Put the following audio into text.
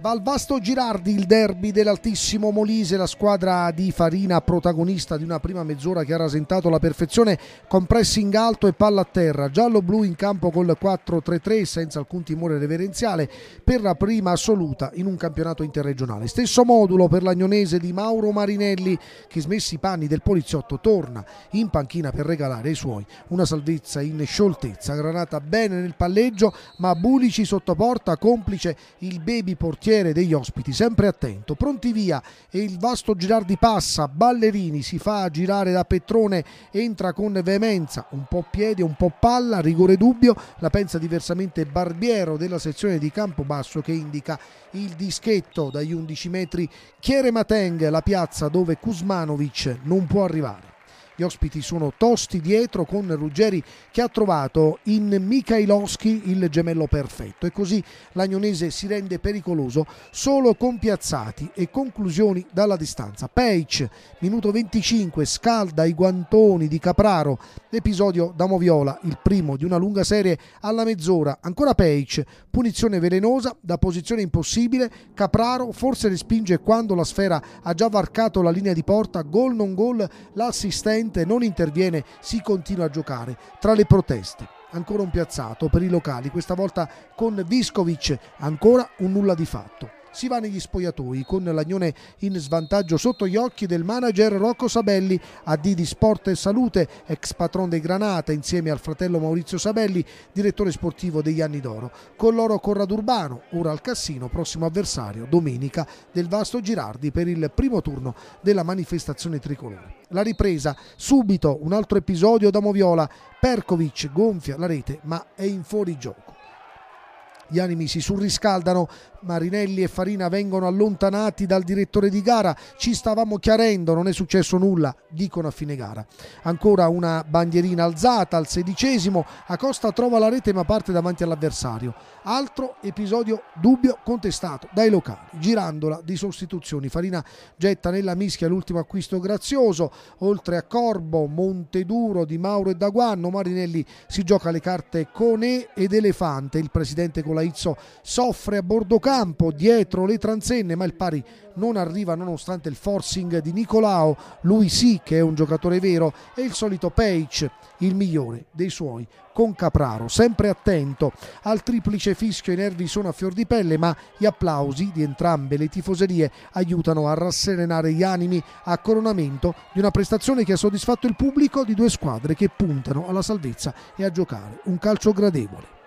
Valvasto Girardi il derby dell'altissimo Molise, la squadra di Farina protagonista di una prima mezz'ora che ha rasentato la perfezione con pressing alto e palla a terra, giallo-blu in campo col 4-3-3 senza alcun timore reverenziale per la prima assoluta in un campionato interregionale. Stesso modulo per l'agnonese di Mauro Marinelli che smessi i panni del poliziotto torna in panchina per regalare ai suoi una salvezza in scioltezza, granata bene nel palleggio ma Bulici sotto porta complice il baby portiere portiere degli ospiti sempre attento, pronti via e il vasto girar di passa, Ballerini si fa girare da Petrone, entra con veemenza, un po' piede, un po' palla, rigore dubbio, la pensa diversamente Barbiero della sezione di campo basso che indica il dischetto dagli 11 metri Chiere Mateng, la piazza dove Kuzmanovic non può arrivare. Gli ospiti sono tosti dietro con Ruggeri che ha trovato in Mikhailovski il gemello perfetto e così l'agnonese si rende pericoloso solo con piazzati e conclusioni dalla distanza. Peic, minuto 25, scalda i guantoni di Capraro, l'episodio da Moviola, il primo di una lunga serie alla mezz'ora. Ancora Peic, punizione velenosa da posizione impossibile, Capraro forse respinge quando la sfera ha già varcato la linea di porta, gol non gol, l'assistente Conte non interviene, si continua a giocare. Tra le proteste, ancora un piazzato per i locali, questa volta con Viscovic, ancora un nulla di fatto si va negli spogliatoi con Lagnone in svantaggio sotto gli occhi del manager Rocco Sabelli, AD di Sport e Salute, ex patron dei Granata insieme al fratello Maurizio Sabelli, direttore sportivo degli anni d'oro. Con loro Corrado Urbano, ora al Cassino, prossimo avversario domenica del Vasto Girardi per il primo turno della manifestazione tricolore. La ripresa, subito un altro episodio da Moviola, Perkovic gonfia la rete ma è in fuori gioco. gli animi si surriscaldano Marinelli e Farina vengono allontanati dal direttore di gara, ci stavamo chiarendo, non è successo nulla, dicono a fine gara. Ancora una bandierina alzata al sedicesimo, Acosta trova la rete ma parte davanti all'avversario. Altro episodio dubbio contestato dai locali, girandola di sostituzioni. Farina getta nella mischia l'ultimo acquisto grazioso, oltre a Corbo, Monteduro, Di Mauro e Daguanno, Marinelli si gioca le carte con E ed Elefante, il presidente Colaizzo soffre a bordo centrocampo dietro le transenne ma il pari non arriva nonostante il forcing di Nicolao lui sì che è un giocatore vero e il solito Page il migliore dei suoi con Capraro sempre attento al triplice fischio i nervi sono a fior di pelle ma gli applausi di entrambe le tifoserie aiutano a rasserenare gli animi a coronamento di una prestazione che ha soddisfatto il pubblico di due squadre che puntano alla salvezza e a giocare un calcio gradevole